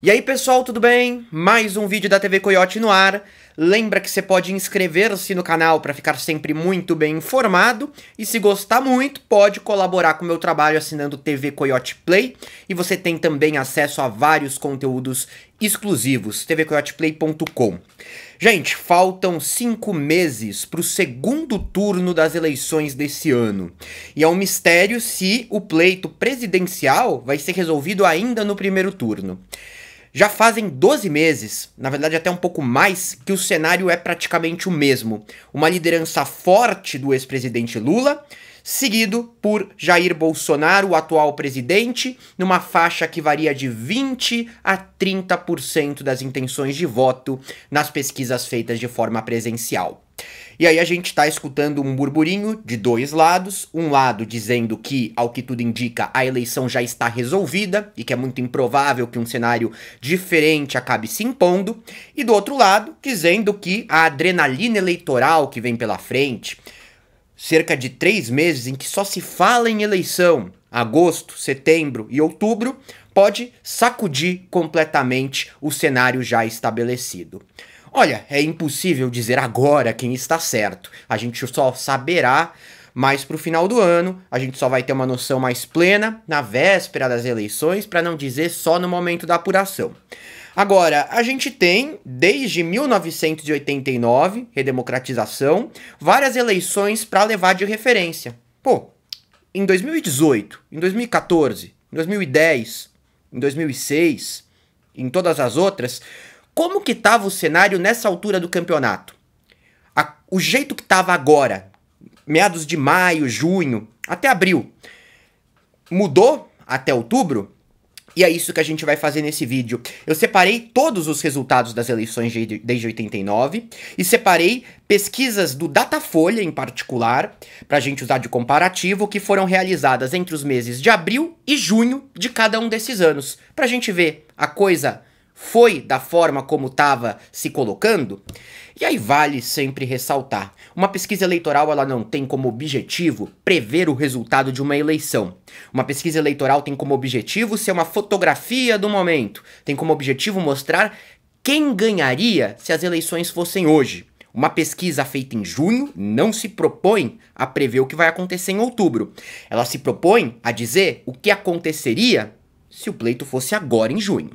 E aí pessoal, tudo bem? Mais um vídeo da TV Coyote no ar. Lembra que você pode inscrever-se no canal para ficar sempre muito bem informado e se gostar muito, pode colaborar com o meu trabalho assinando TV Coyote Play e você tem também acesso a vários conteúdos exclusivos, tvcoyoteplay.com. Gente, faltam cinco meses para o segundo turno das eleições desse ano. E é um mistério se o pleito presidencial vai ser resolvido ainda no primeiro turno. Já fazem 12 meses, na verdade até um pouco mais, que o cenário é praticamente o mesmo. Uma liderança forte do ex-presidente Lula, seguido por Jair Bolsonaro, o atual presidente, numa faixa que varia de 20 a 30% das intenções de voto nas pesquisas feitas de forma presencial. E aí a gente está escutando um burburinho de dois lados. Um lado dizendo que, ao que tudo indica, a eleição já está resolvida e que é muito improvável que um cenário diferente acabe se impondo. E do outro lado, dizendo que a adrenalina eleitoral que vem pela frente, cerca de três meses em que só se fala em eleição, agosto, setembro e outubro, pode sacudir completamente o cenário já estabelecido. Olha, é impossível dizer agora quem está certo. A gente só saberá mais para o final do ano, a gente só vai ter uma noção mais plena na véspera das eleições, para não dizer só no momento da apuração. Agora, a gente tem, desde 1989, redemocratização, várias eleições para levar de referência. Pô, em 2018, em 2014, em 2010, em 2006, em todas as outras, como que estava o cenário nessa altura do campeonato? A, o jeito que estava agora, meados de maio, junho, até abril, mudou até outubro? E é isso que a gente vai fazer nesse vídeo. Eu separei todos os resultados das eleições de, desde 89 e separei pesquisas do Datafolha em particular, para a gente usar de comparativo, que foram realizadas entre os meses de abril e junho de cada um desses anos, para a gente ver a coisa foi da forma como estava se colocando? E aí vale sempre ressaltar, uma pesquisa eleitoral ela não tem como objetivo prever o resultado de uma eleição. Uma pesquisa eleitoral tem como objetivo ser uma fotografia do momento, tem como objetivo mostrar quem ganharia se as eleições fossem hoje. Uma pesquisa feita em junho não se propõe a prever o que vai acontecer em outubro. Ela se propõe a dizer o que aconteceria se o pleito fosse agora em junho.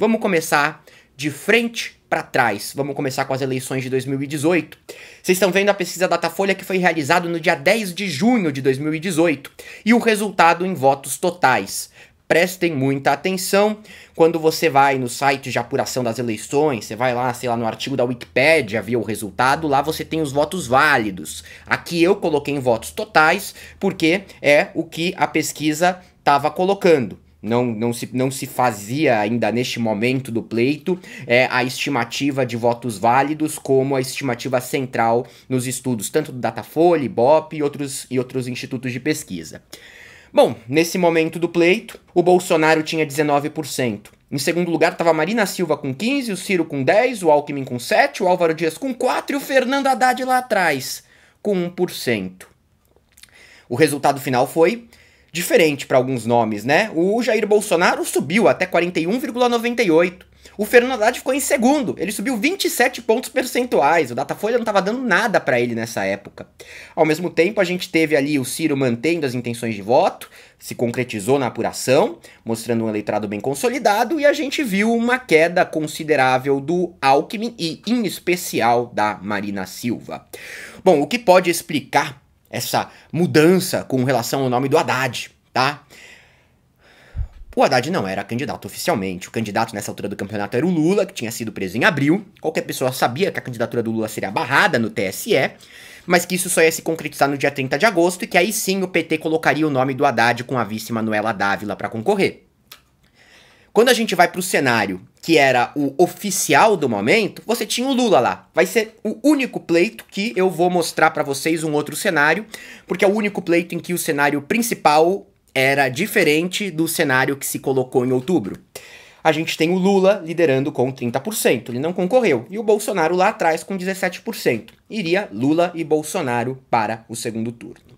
Vamos começar de frente para trás. Vamos começar com as eleições de 2018. Vocês estão vendo a pesquisa Datafolha que foi realizada no dia 10 de junho de 2018 e o resultado em votos totais. Prestem muita atenção quando você vai no site de apuração das eleições, você vai lá, sei lá, no artigo da Wikipédia, vê o resultado, lá você tem os votos válidos. Aqui eu coloquei em votos totais porque é o que a pesquisa estava colocando não, não, se, não se fazia ainda neste momento do pleito é, a estimativa de votos válidos como a estimativa central nos estudos, tanto do Datafolha, IBOP e outros, e outros institutos de pesquisa. Bom, nesse momento do pleito, o Bolsonaro tinha 19%. Em segundo lugar estava Marina Silva com 15, o Ciro com 10, o Alckmin com 7, o Álvaro Dias com 4 e o Fernando Haddad lá atrás com 1%. O resultado final foi diferente para alguns nomes, né? O Jair Bolsonaro subiu até 41,98. O Fernando Haddad ficou em segundo, ele subiu 27 pontos percentuais. O Datafolha não estava dando nada para ele nessa época. Ao mesmo tempo, a gente teve ali o Ciro mantendo as intenções de voto, se concretizou na apuração, mostrando um eleitorado bem consolidado, e a gente viu uma queda considerável do Alckmin e, em especial, da Marina Silva. Bom, o que pode explicar essa mudança com relação ao nome do Haddad, tá? O Haddad não era candidato oficialmente. O candidato nessa altura do campeonato era o Lula, que tinha sido preso em abril. Qualquer pessoa sabia que a candidatura do Lula seria barrada no TSE, mas que isso só ia se concretizar no dia 30 de agosto e que aí sim o PT colocaria o nome do Haddad com a vice Manuela Dávila para concorrer. Quando a gente vai para o cenário que era o oficial do momento, você tinha o Lula lá. Vai ser o único pleito que eu vou mostrar para vocês um outro cenário, porque é o único pleito em que o cenário principal era diferente do cenário que se colocou em outubro. A gente tem o Lula liderando com 30%, ele não concorreu, e o Bolsonaro lá atrás com 17%. Iria Lula e Bolsonaro para o segundo turno.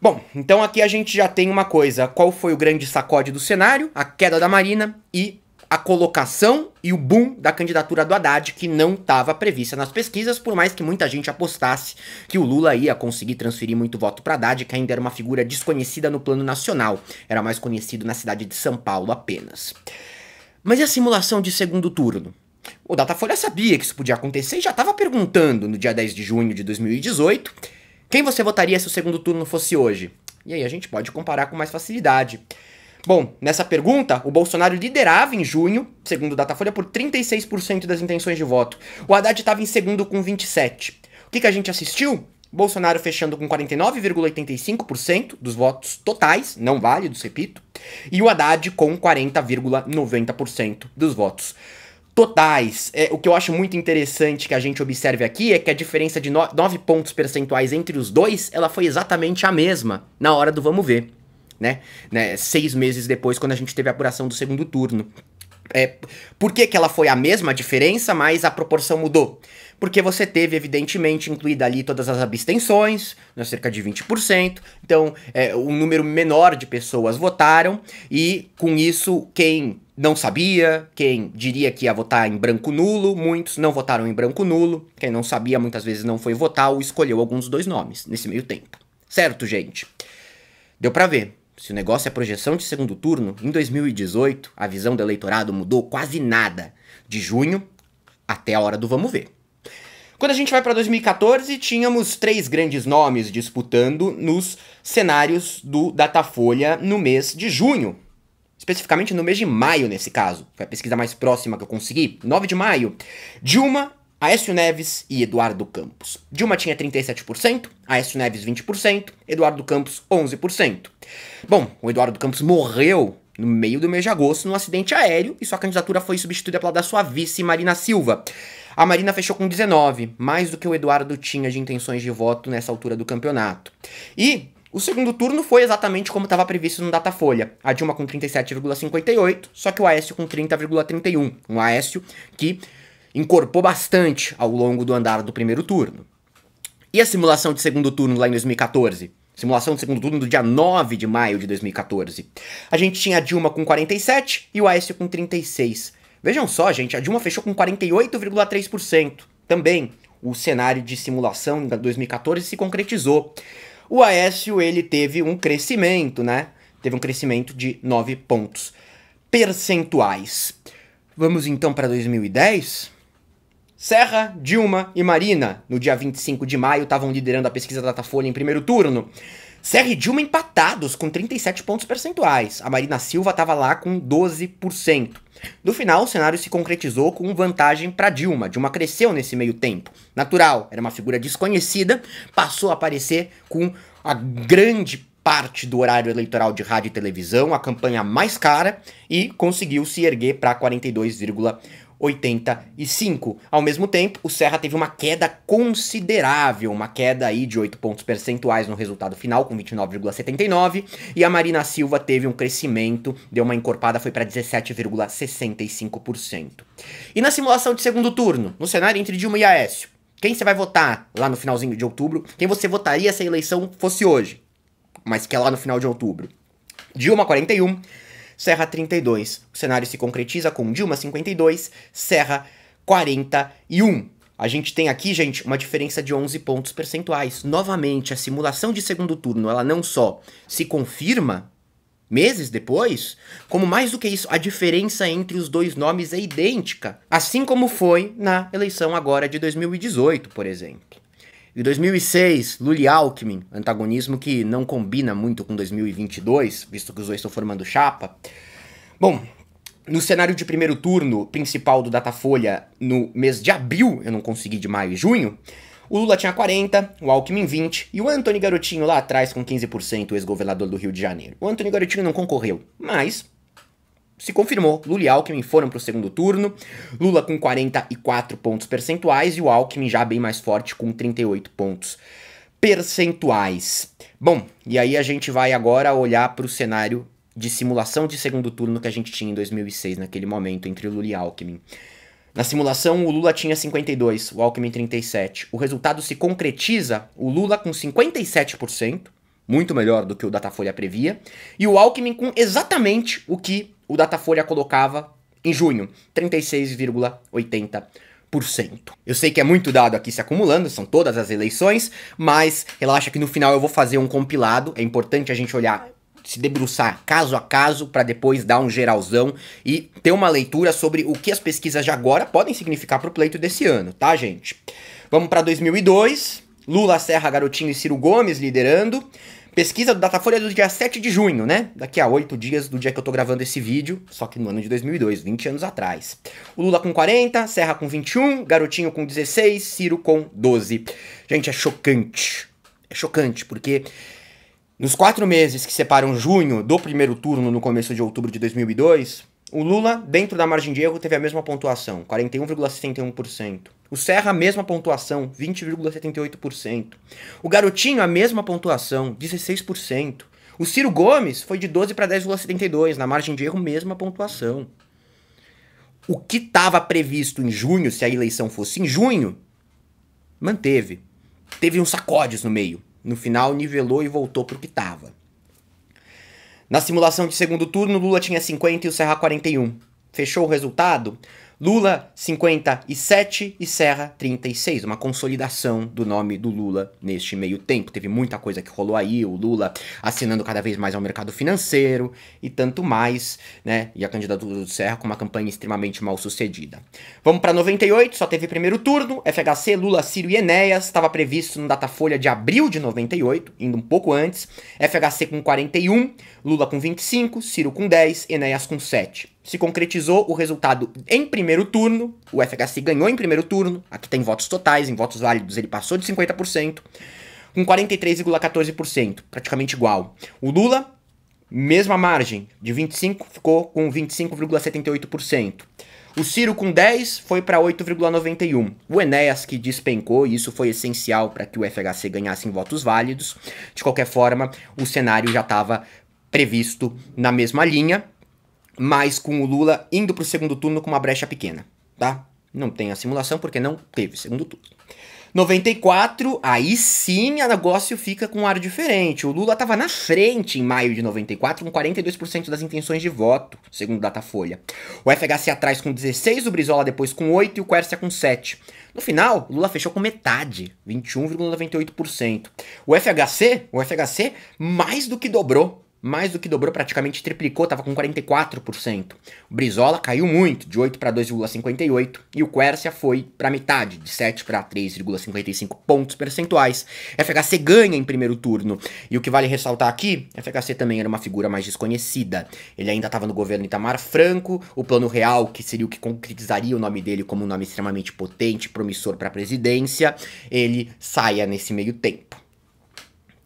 Bom, então aqui a gente já tem uma coisa: qual foi o grande sacode do cenário? A queda da Marina e a colocação e o boom da candidatura do Haddad, que não estava prevista nas pesquisas, por mais que muita gente apostasse que o Lula ia conseguir transferir muito voto para Haddad, que ainda era uma figura desconhecida no plano nacional, era mais conhecido na cidade de São Paulo apenas. Mas e a simulação de segundo turno? O Datafolha sabia que isso podia acontecer e já estava perguntando no dia 10 de junho de 2018 quem você votaria se o segundo turno fosse hoje? E aí a gente pode comparar com mais facilidade. Bom, nessa pergunta, o Bolsonaro liderava em junho, segundo o Datafolha, por 36% das intenções de voto. O Haddad estava em segundo com 27%. O que, que a gente assistiu? Bolsonaro fechando com 49,85% dos votos totais, não válidos, repito, e o Haddad com 40,90% dos votos totais. É, o que eu acho muito interessante que a gente observe aqui é que a diferença de 9 pontos percentuais entre os dois, ela foi exatamente a mesma na hora do vamos ver, né? né? Seis meses depois, quando a gente teve a apuração do segundo turno. É, por que, que ela foi a mesma diferença, mas a proporção mudou? Porque você teve, evidentemente, incluída ali todas as abstenções, né, cerca de 20%, então é, um número menor de pessoas votaram, e com isso, quem não sabia, quem diria que ia votar em branco nulo, muitos não votaram em branco nulo, quem não sabia muitas vezes não foi votar ou escolheu alguns dos dois nomes nesse meio tempo. Certo, gente? Deu para ver. Se o negócio é projeção de segundo turno, em 2018 a visão do eleitorado mudou quase nada, de junho até a hora do vamos ver. Quando a gente vai para 2014, tínhamos três grandes nomes disputando nos cenários do Datafolha no mês de junho, especificamente no mês de maio, nesse caso, foi é a pesquisa mais próxima que eu consegui, 9 de maio, Dilma, Aécio Neves e Eduardo Campos. Dilma tinha 37%, Aécio Neves 20%, Eduardo Campos 11%. Bom, o Eduardo Campos morreu no meio do mês de agosto num acidente aéreo e sua candidatura foi substituída pela da sua vice, Marina Silva. A Marina fechou com 19, mais do que o Eduardo tinha de intenções de voto nessa altura do campeonato. E o segundo turno foi exatamente como estava previsto no Datafolha. A Dilma com 37,58, só que o Aécio com 30,31. Um Aécio que encorpou bastante ao longo do andar do primeiro turno. E a simulação de segundo turno lá em 2014? Simulação de segundo turno do dia 9 de maio de 2014. A gente tinha a Dilma com 47 e o Aécio com 36. Vejam só, gente, a Dilma fechou com 48,3%. Também o cenário de simulação de 2014 se concretizou. O Aécio, ele teve um crescimento, né? Teve um crescimento de 9 pontos percentuais. Vamos então para 2010? Serra, Dilma e Marina, no dia 25 de maio, estavam liderando a pesquisa Datafolha em primeiro turno. Serra e Dilma empatados com 37 pontos percentuais. A Marina Silva estava lá com 12%. No final, o cenário se concretizou com vantagem para Dilma. Dilma cresceu nesse meio tempo. Natural, era uma figura desconhecida, passou a aparecer com a grande parte do horário eleitoral de rádio e televisão, a campanha mais cara, e conseguiu se erguer para 42,1%. 85. Ao mesmo tempo, o Serra teve uma queda considerável, uma queda aí de 8 pontos percentuais no resultado final, com 29,79, e a Marina Silva teve um crescimento, deu uma encorpada, foi para 17,65%. E na simulação de segundo turno, no cenário entre Dilma e Aécio, quem você vai votar lá no finalzinho de outubro? Quem você votaria se a eleição fosse hoje? Mas que é lá no final de outubro. Dilma 41, Serra 32. O cenário se concretiza com Dilma 52, Serra 41. A gente tem aqui, gente, uma diferença de 11 pontos percentuais. Novamente, a simulação de segundo turno, ela não só se confirma meses depois, como mais do que isso, a diferença entre os dois nomes é idêntica, assim como foi na eleição agora de 2018, por exemplo. Em 2006, Lully Alckmin, antagonismo que não combina muito com 2022, visto que os dois estão formando chapa. Bom, no cenário de primeiro turno principal do Datafolha, no mês de abril, eu não consegui de maio e junho, o Lula tinha 40, o Alckmin 20 e o Antônio Garotinho lá atrás com 15%, o ex-governador do Rio de Janeiro. O Antônio Garotinho não concorreu, mas se confirmou. Lula e Alckmin foram para o segundo turno. Lula com 44 pontos percentuais e o Alckmin já bem mais forte com 38 pontos percentuais. Bom, e aí a gente vai agora olhar para o cenário de simulação de segundo turno que a gente tinha em 2006, naquele momento, entre Lula e Alckmin. Na simulação, o Lula tinha 52, o Alckmin 37. O resultado se concretiza, o Lula com 57%, muito melhor do que o Datafolha previa, e o Alckmin com exatamente o que o Datafolha colocava em junho, 36,80%. Eu sei que é muito dado aqui se acumulando, são todas as eleições, mas relaxa que no final eu vou fazer um compilado, é importante a gente olhar se debruçar caso a caso para depois dar um geralzão e ter uma leitura sobre o que as pesquisas de agora podem significar para o pleito desse ano, tá, gente? Vamos para 2002. Lula, Serra, Garotinho e Ciro Gomes liderando. Pesquisa do Datafolha do dia 7 de junho, né? Daqui a oito dias do dia que eu tô gravando esse vídeo, só que no ano de 2002, 20 anos atrás. O Lula com 40, Serra com 21, Garotinho com 16, Ciro com 12. Gente, é chocante. É chocante, porque nos quatro meses que separam junho do primeiro turno no começo de outubro de 2002, o Lula, dentro da margem de erro, teve a mesma pontuação, 41,61%. O Serra, a mesma pontuação, 20,78%. O Garotinho, a mesma pontuação, 16%. O Ciro Gomes foi de 12 para 10,72, na margem de erro, mesma pontuação. O que estava previsto em junho, se a eleição fosse em junho, manteve. Teve uns sacodes no meio. No final, nivelou e voltou para o que estava. Na simulação de segundo turno, Lula tinha 50 e o Serra 41. Fechou o resultado? Lula 57 e Serra 36, uma consolidação do nome do Lula neste meio tempo. Teve muita coisa que rolou aí, o Lula assinando cada vez mais ao mercado financeiro e tanto mais, né? E a candidatura do Serra com uma campanha extremamente mal sucedida. Vamos para 98, só teve primeiro turno, FHC, Lula, Ciro e Enéas, estava previsto no Datafolha de abril de 98, indo um pouco antes. FHC com 41, Lula com 25, Ciro com 10, Enéas com 7 se concretizou o resultado em primeiro turno. O FHC ganhou em primeiro turno. Aqui tem votos totais, em votos válidos ele passou de 50%, com 43,14%, praticamente igual. O Lula, mesma margem, de 25 ficou com 25,78%. O Ciro com 10 foi para 8,91. O Enéas que despencou, e isso foi essencial para que o FHC ganhasse em votos válidos. De qualquer forma, o cenário já estava previsto na mesma linha mas com o Lula indo para o segundo turno com uma brecha pequena, tá? Não tem a simulação porque não teve segundo turno. 94, aí sim o negócio fica com um ar diferente. O Lula estava na frente em maio de 94 com 42% das intenções de voto, segundo Datafolha. O FHC atrás com 16, o Brizola depois com 8 e o Quercia com 7. No final, o Lula fechou com metade, 21,98%. O FHC, o FHC mais do que dobrou mais do que dobrou, praticamente triplicou, estava com 44%. O Brizola caiu muito, de 8 para 2,58, e o Quercia foi para metade, de 7 para 3,55 pontos percentuais. FHC ganha em primeiro turno, e o que vale ressaltar aqui, FHC também era uma figura mais desconhecida. Ele ainda estava no governo Itamar Franco, o Plano Real, que seria o que concretizaria o nome dele como um nome extremamente potente, promissor para a presidência, ele saia nesse meio tempo.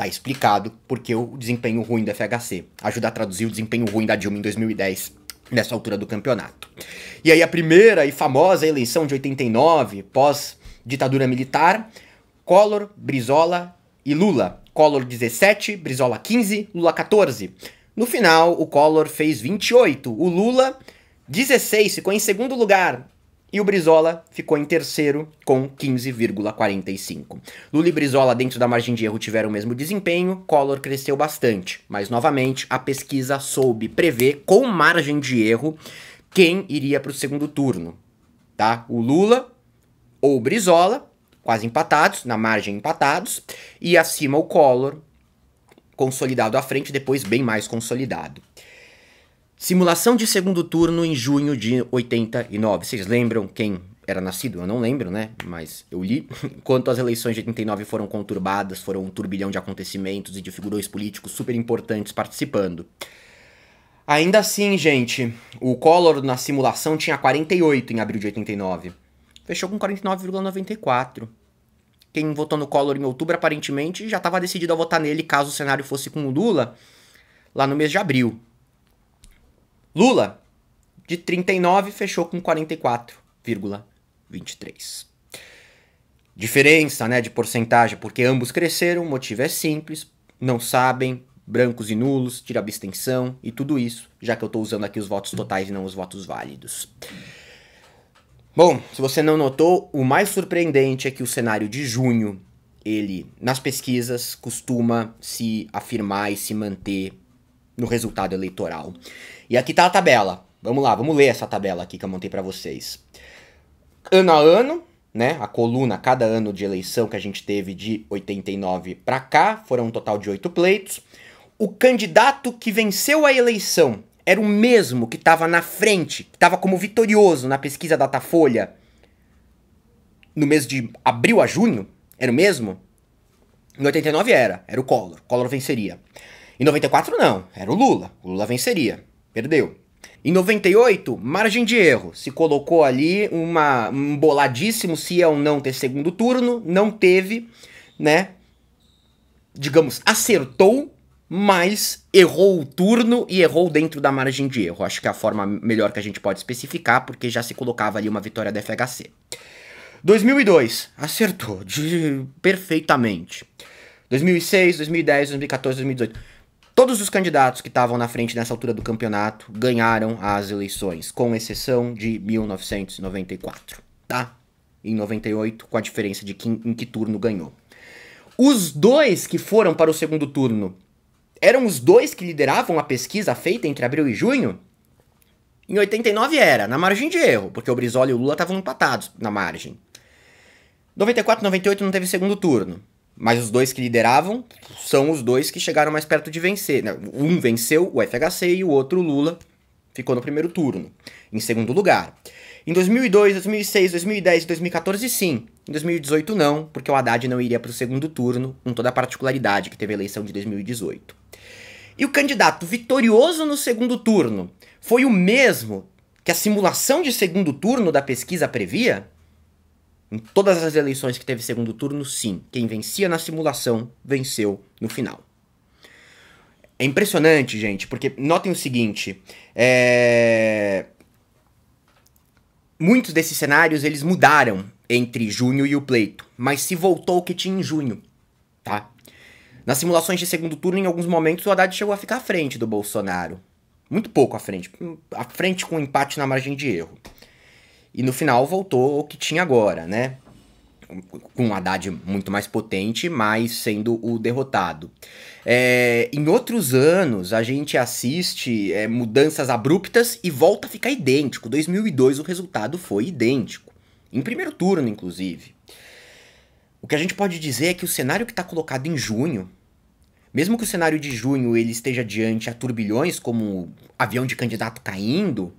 Tá explicado porque o desempenho ruim do FHC ajuda a traduzir o desempenho ruim da Dilma em 2010, nessa altura do campeonato. E aí a primeira e famosa eleição de 89, pós ditadura militar, Collor, Brizola e Lula. Collor 17, Brizola 15, Lula 14. No final, o Collor fez 28, o Lula 16, ficou em segundo lugar. E o Brizola ficou em terceiro com 15,45. Lula e Brizola dentro da margem de erro tiveram o mesmo desempenho, Collor cresceu bastante, mas novamente a pesquisa soube prever com margem de erro quem iria para o segundo turno, tá? O Lula ou o Brizola, quase empatados, na margem empatados, e acima o Collor, consolidado à frente, depois bem mais consolidado. Simulação de segundo turno em junho de 89. Vocês lembram quem era nascido? Eu não lembro, né? Mas eu li. Enquanto as eleições de 89 foram conturbadas, foram um turbilhão de acontecimentos e de figurões políticos super importantes participando. Ainda assim, gente, o Collor na simulação tinha 48 em abril de 89. Fechou com 49,94. Quem votou no Collor em outubro, aparentemente, já estava decidido a votar nele caso o cenário fosse com o Lula lá no mês de abril. Lula, de 39, fechou com 44,23. Diferença né, de porcentagem, porque ambos cresceram, o motivo é simples, não sabem, brancos e nulos, tira abstenção e tudo isso, já que eu estou usando aqui os votos totais e não os votos válidos. Bom, se você não notou, o mais surpreendente é que o cenário de junho, ele, nas pesquisas, costuma se afirmar e se manter no resultado eleitoral. E aqui tá a tabela. Vamos lá, vamos ler essa tabela aqui que eu montei para vocês. Ano a ano, né? A coluna, cada ano de eleição que a gente teve de 89 para cá, foram um total de oito pleitos. O candidato que venceu a eleição era o mesmo que estava na frente, que estava como vitorioso na pesquisa Datafolha no mês de abril a junho? Era o mesmo? Em 89 era, era o Collor. Collor venceria. Em 94, não. Era o Lula. O Lula venceria. Perdeu. Em 98, margem de erro. Se colocou ali uma, um boladíssimo se é ou não ter segundo turno. Não teve, né? Digamos, acertou, mas errou o turno e errou dentro da margem de erro. Acho que é a forma melhor que a gente pode especificar, porque já se colocava ali uma vitória da FHC. 2002, acertou de, perfeitamente. 2006, 2010, 2014, 2018 Todos os candidatos que estavam na frente nessa altura do campeonato ganharam as eleições, com exceção de 1994, tá? Em 98, com a diferença de quem, em que turno ganhou. Os dois que foram para o segundo turno eram os dois que lideravam a pesquisa feita entre abril e junho? Em 89 era, na margem de erro, porque o Brizola e o Lula estavam empatados na margem. 94 98 não teve segundo turno. Mas os dois que lideravam são os dois que chegaram mais perto de vencer. Né? Um venceu o FHC e o outro, o Lula, ficou no primeiro turno, em segundo lugar. Em 2002, 2006, 2010 e 2014, sim. Em 2018, não, porque o Haddad não iria para o segundo turno, com toda a particularidade que teve a eleição de 2018. E o candidato vitorioso no segundo turno foi o mesmo que a simulação de segundo turno da pesquisa previa? Em todas as eleições que teve segundo turno, sim, quem vencia na simulação venceu no final. É impressionante, gente, porque notem o seguinte: é... muitos desses cenários eles mudaram entre junho e o pleito, mas se voltou o que tinha em junho, tá? Nas simulações de segundo turno, em alguns momentos, o Haddad chegou a ficar à frente do Bolsonaro. Muito pouco à frente. À frente com empate na margem de erro. E no final voltou o que tinha agora, né? Com um Haddad muito mais potente, mas sendo o derrotado. É, em outros anos, a gente assiste é, mudanças abruptas e volta a ficar idêntico. 2002 o resultado foi idêntico. Em primeiro turno, inclusive. O que a gente pode dizer é que o cenário que está colocado em junho, mesmo que o cenário de junho ele esteja diante a turbilhões, como o avião de candidato caindo,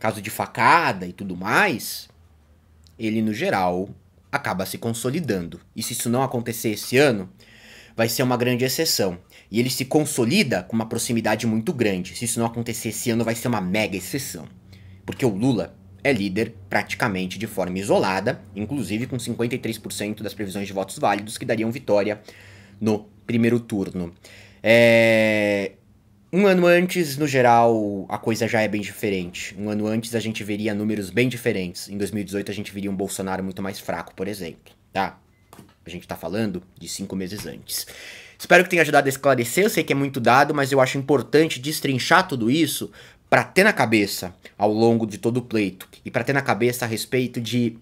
caso de facada e tudo mais, ele no geral acaba se consolidando. E se isso não acontecer esse ano, vai ser uma grande exceção. E ele se consolida com uma proximidade muito grande. Se isso não acontecer esse ano, vai ser uma mega exceção. Porque o Lula é líder praticamente de forma isolada, inclusive com 53% das previsões de votos válidos que dariam vitória no primeiro turno. É... Um ano antes, no geral, a coisa já é bem diferente. Um ano antes a gente veria números bem diferentes. Em 2018 a gente veria um Bolsonaro muito mais fraco, por exemplo, tá? A gente tá falando de cinco meses antes. Espero que tenha ajudado a esclarecer. Eu sei que é muito dado, mas eu acho importante destrinchar tudo isso para ter na cabeça ao longo de todo o pleito e para ter na cabeça a respeito de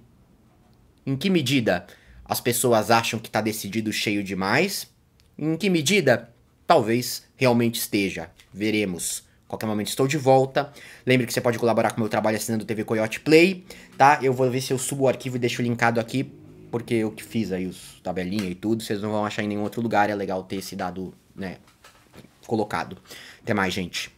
em que medida as pessoas acham que tá decidido cheio demais, em que medida talvez realmente esteja. Veremos. Qualquer momento estou de volta. Lembre que você pode colaborar com o meu trabalho assinando o TV Coyote Play, tá? Eu vou ver se eu subo o arquivo e deixo linkado aqui, porque eu que fiz aí os tabelinha e tudo, vocês não vão achar em nenhum outro lugar, é legal ter esse dado, né, colocado. Até mais, gente.